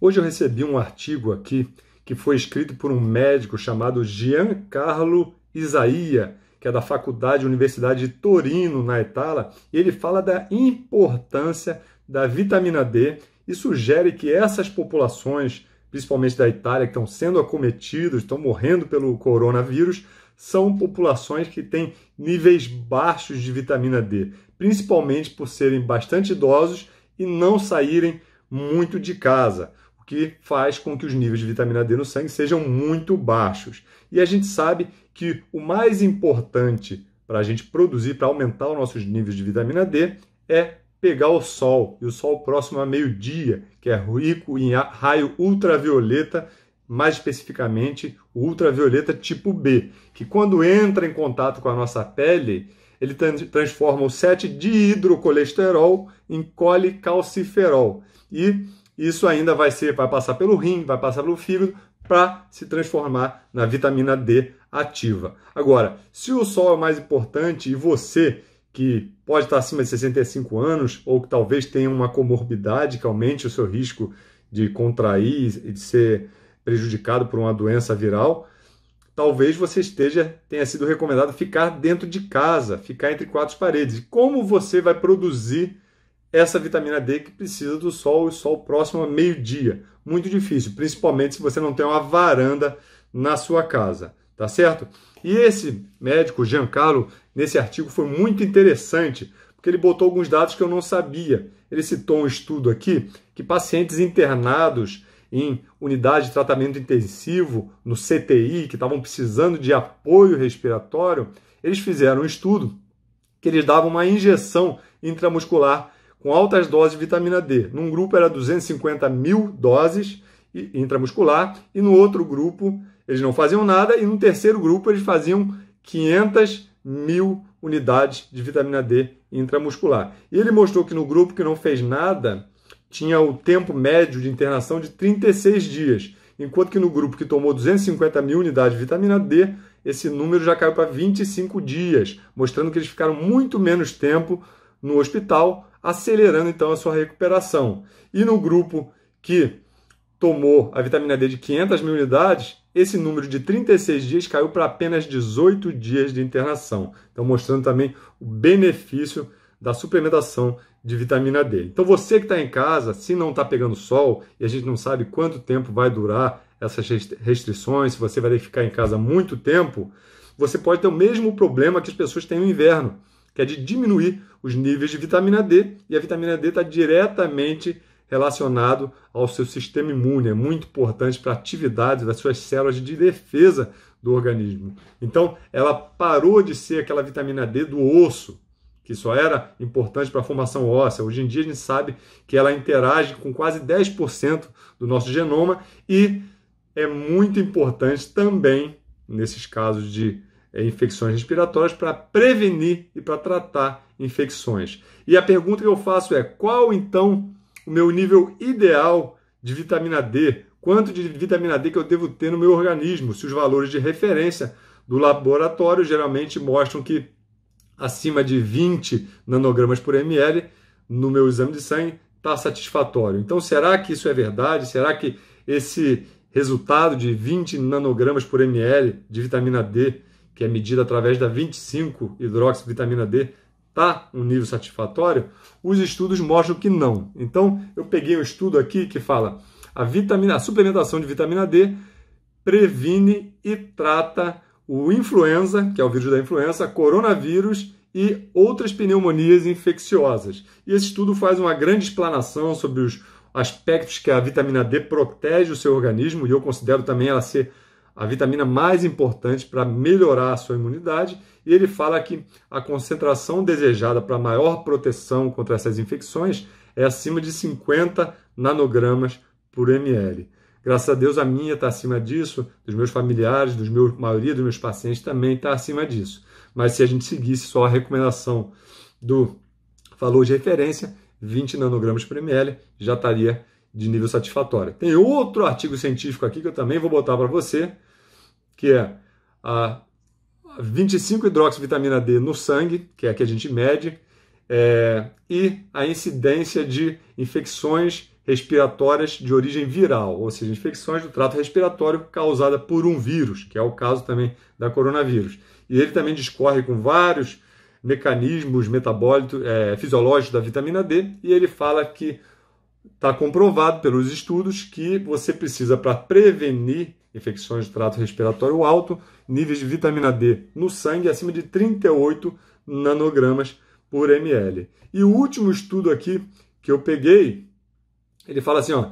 Hoje eu recebi um artigo aqui que foi escrito por um médico chamado Giancarlo Isaia, que é da Faculdade Universidade de Torino, na Itália, e ele fala da importância da vitamina D e sugere que essas populações, principalmente da Itália, que estão sendo acometidas, estão morrendo pelo coronavírus, são populações que têm níveis baixos de vitamina D, principalmente por serem bastante idosos e não saírem muito de casa que faz com que os níveis de vitamina D no sangue sejam muito baixos. E a gente sabe que o mais importante para a gente produzir, para aumentar os nossos níveis de vitamina D, é pegar o sol, e o sol próximo a meio-dia, que é rico em raio ultravioleta, mais especificamente o ultravioleta tipo B, que quando entra em contato com a nossa pele, ele transforma o 7-dihidrocolesterol em colecalciferol. E isso ainda vai ser, vai passar pelo rim, vai passar pelo fígado para se transformar na vitamina D ativa. Agora, se o sol é mais importante e você que pode estar acima de 65 anos ou que talvez tenha uma comorbidade que aumente o seu risco de contrair e de ser prejudicado por uma doença viral, talvez você esteja tenha sido recomendado ficar dentro de casa, ficar entre quatro paredes. Como você vai produzir essa vitamina D que precisa do sol e sol próximo a meio-dia. Muito difícil, principalmente se você não tem uma varanda na sua casa, tá certo? E esse médico, Giancarlo, nesse artigo foi muito interessante, porque ele botou alguns dados que eu não sabia. Ele citou um estudo aqui que pacientes internados em unidade de tratamento intensivo, no CTI, que estavam precisando de apoio respiratório, eles fizeram um estudo que eles davam uma injeção intramuscular com altas doses de vitamina D. Num grupo era 250 mil doses intramuscular e no outro grupo eles não faziam nada e no terceiro grupo eles faziam 500 mil unidades de vitamina D intramuscular. E ele mostrou que no grupo que não fez nada tinha o tempo médio de internação de 36 dias, enquanto que no grupo que tomou 250 mil unidades de vitamina D esse número já caiu para 25 dias, mostrando que eles ficaram muito menos tempo no hospital acelerando então a sua recuperação. E no grupo que tomou a vitamina D de 500 mil unidades, esse número de 36 dias caiu para apenas 18 dias de internação. Então, mostrando também o benefício da suplementação de vitamina D. Então, você que está em casa, se não está pegando sol e a gente não sabe quanto tempo vai durar essas restrições, se você vai ter que ficar em casa muito tempo, você pode ter o mesmo problema que as pessoas têm no inverno que é de diminuir os níveis de vitamina D, e a vitamina D está diretamente relacionado ao seu sistema imune, é muito importante para a atividade das suas células de defesa do organismo. Então, ela parou de ser aquela vitamina D do osso, que só era importante para a formação óssea. Hoje em dia a gente sabe que ela interage com quase 10% do nosso genoma e é muito importante também nesses casos de é, infecções respiratórias para prevenir e para tratar infecções. E a pergunta que eu faço é: qual então o meu nível ideal de vitamina D? Quanto de vitamina D que eu devo ter no meu organismo? Se os valores de referência do laboratório geralmente mostram que acima de 20 nanogramas por ml no meu exame de sangue está satisfatório. Então, será que isso é verdade? Será que esse resultado de 20 nanogramas por ml de vitamina D que é medida através da 25-hidroxivitamina D, está um nível satisfatório? Os estudos mostram que não. Então, eu peguei um estudo aqui que fala a, vitamina, a suplementação de vitamina D previne e trata o influenza, que é o vírus da influenza, coronavírus e outras pneumonias infecciosas. E esse estudo faz uma grande explanação sobre os aspectos que a vitamina D protege o seu organismo, e eu considero também ela ser a vitamina mais importante para melhorar a sua imunidade, e ele fala que a concentração desejada para maior proteção contra essas infecções é acima de 50 nanogramas por ml. Graças a Deus a minha está acima disso, dos meus familiares, dos meus, maioria dos meus pacientes também está acima disso. Mas se a gente seguisse só a recomendação do valor de referência, 20 nanogramas por ml, já estaria de nível satisfatório. Tem outro artigo científico aqui que eu também vou botar para você, que é a 25-hidroxivitamina D no sangue, que é a que a gente mede, é, e a incidência de infecções respiratórias de origem viral, ou seja, infecções do trato respiratório causada por um vírus, que é o caso também da coronavírus. E ele também discorre com vários mecanismos metabólicos, é, fisiológicos da vitamina D, e ele fala que está comprovado pelos estudos que você precisa, para prevenir infecções de trato respiratório alto, níveis de vitamina D no sangue acima de 38 nanogramas por ml. E o último estudo aqui que eu peguei, ele fala assim, ó,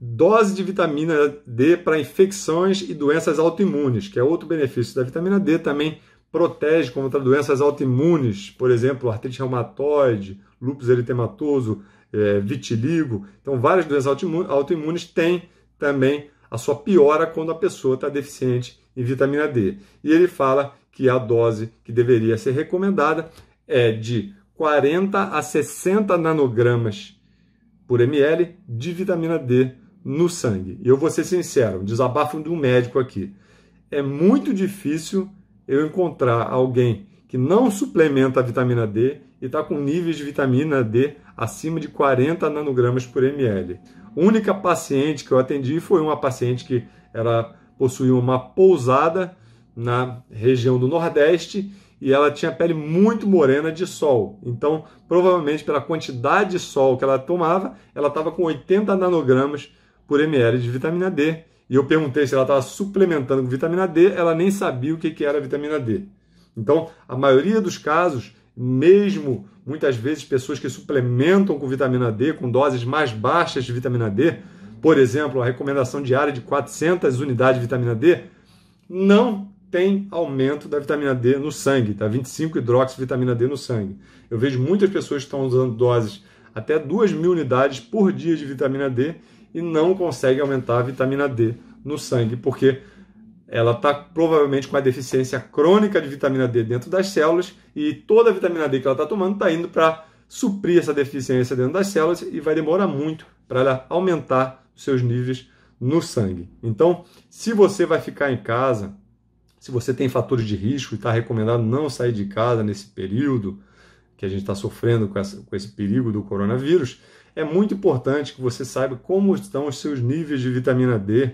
dose de vitamina D para infecções e doenças autoimunes, que é outro benefício da vitamina D também protege contra doenças autoimunes, por exemplo, artrite reumatoide, lúpus eritematoso, é, vitiligo, então várias doenças autoimunes, têm também a sua piora quando a pessoa está deficiente em vitamina D. E ele fala que a dose que deveria ser recomendada é de 40 a 60 nanogramas por ml de vitamina D no sangue. E eu vou ser sincero, um desabafo de um médico aqui. É muito difícil eu encontrar alguém que não suplementa a vitamina D e está com níveis de vitamina D acima de 40 nanogramas por ml. A única paciente que eu atendi foi uma paciente que era possuía uma pousada na região do Nordeste e ela tinha pele muito morena de sol. Então, provavelmente pela quantidade de sol que ela tomava, ela estava com 80 nanogramas por ml de vitamina D. E eu perguntei se ela estava suplementando com vitamina D, ela nem sabia o que, que era vitamina D. Então, a maioria dos casos mesmo muitas vezes pessoas que suplementam com vitamina D, com doses mais baixas de vitamina D, por exemplo, a recomendação diária de 400 unidades de vitamina D, não tem aumento da vitamina D no sangue, tá? 25 hidroxivitamina D no sangue. Eu vejo muitas pessoas que estão usando doses até 2 mil unidades por dia de vitamina D e não conseguem aumentar a vitamina D no sangue, porque ela está provavelmente com a deficiência crônica de vitamina D dentro das células e toda a vitamina D que ela está tomando está indo para suprir essa deficiência dentro das células e vai demorar muito para ela aumentar os seus níveis no sangue. Então, se você vai ficar em casa, se você tem fatores de risco e está recomendado não sair de casa nesse período que a gente está sofrendo com, essa, com esse perigo do coronavírus, é muito importante que você saiba como estão os seus níveis de vitamina D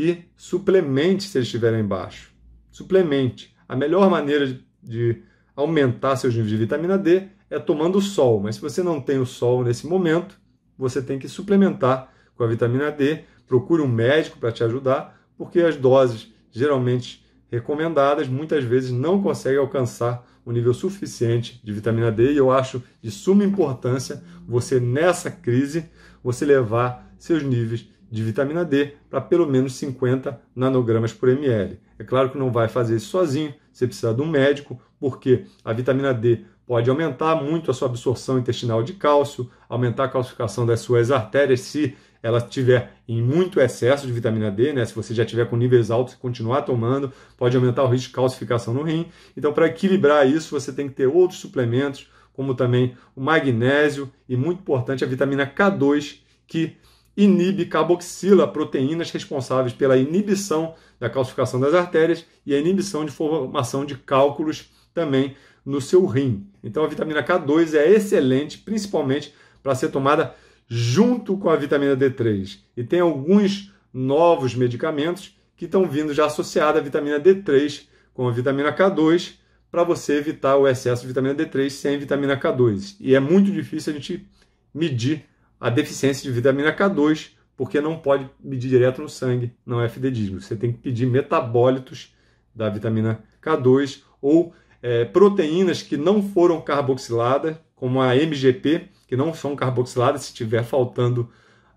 e suplemente se eles estiverem baixo. Suplemente. A melhor maneira de, de aumentar seus níveis de vitamina D é tomando sol, mas se você não tem o sol nesse momento, você tem que suplementar com a vitamina D. Procure um médico para te ajudar, porque as doses geralmente recomendadas muitas vezes não conseguem alcançar o um nível suficiente de vitamina D e eu acho de suma importância você nessa crise você levar seus níveis de vitamina D para pelo menos 50 nanogramas por ml. É claro que não vai fazer isso sozinho, você precisa de um médico, porque a vitamina D pode aumentar muito a sua absorção intestinal de cálcio, aumentar a calcificação das suas artérias se ela tiver em muito excesso de vitamina D, né? Se você já tiver com níveis altos e continuar tomando, pode aumentar o risco de calcificação no rim. Então, para equilibrar isso, você tem que ter outros suplementos, como também o magnésio e muito importante a vitamina K2, que inibe carboxila, proteínas responsáveis pela inibição da calcificação das artérias e a inibição de formação de cálculos também no seu rim. Então a vitamina K2 é excelente, principalmente para ser tomada junto com a vitamina D3. E tem alguns novos medicamentos que estão vindo já associados à vitamina D3 com a vitamina K2 para você evitar o excesso de vitamina D3 sem vitamina K2. E é muito difícil a gente medir a deficiência de vitamina é K2, porque não pode medir direto no sangue, não é fidedigno. Você tem que pedir metabólitos da vitamina K2 ou é, proteínas que não foram carboxiladas, como a MGP, que não são carboxiladas se estiver faltando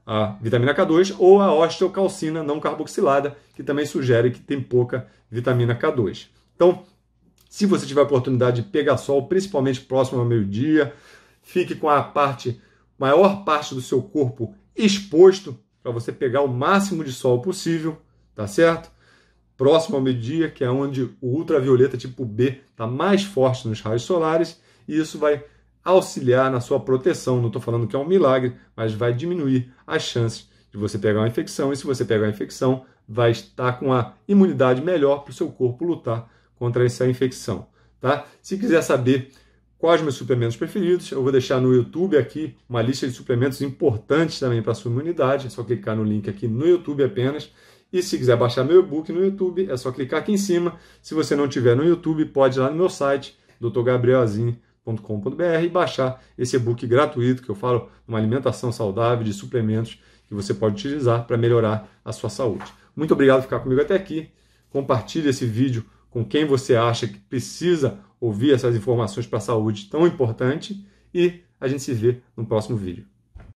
a vitamina K2, ou a osteocalcina não carboxilada, que também sugere que tem pouca vitamina K2. Então, se você tiver a oportunidade de pegar sol, principalmente próximo ao meio-dia, fique com a parte maior parte do seu corpo exposto para você pegar o máximo de sol possível, tá certo? Próximo ao meio-dia, que é onde o ultravioleta tipo B está mais forte nos raios solares, e isso vai auxiliar na sua proteção. Não estou falando que é um milagre, mas vai diminuir as chances de você pegar uma infecção. E se você pegar uma infecção, vai estar com a imunidade melhor para o seu corpo lutar contra essa infecção. Tá? Se quiser saber quais meus suplementos preferidos. Eu vou deixar no YouTube aqui uma lista de suplementos importantes também para a sua imunidade. É só clicar no link aqui no YouTube apenas. E se quiser baixar meu e-book no YouTube, é só clicar aqui em cima. Se você não tiver no YouTube, pode ir lá no meu site, drgabrielazin.com.br e baixar esse e-book gratuito que eu falo uma alimentação saudável de suplementos que você pode utilizar para melhorar a sua saúde. Muito obrigado por ficar comigo até aqui. Compartilhe esse vídeo com quem você acha que precisa ouvir essas informações para a saúde tão importante e a gente se vê no próximo vídeo.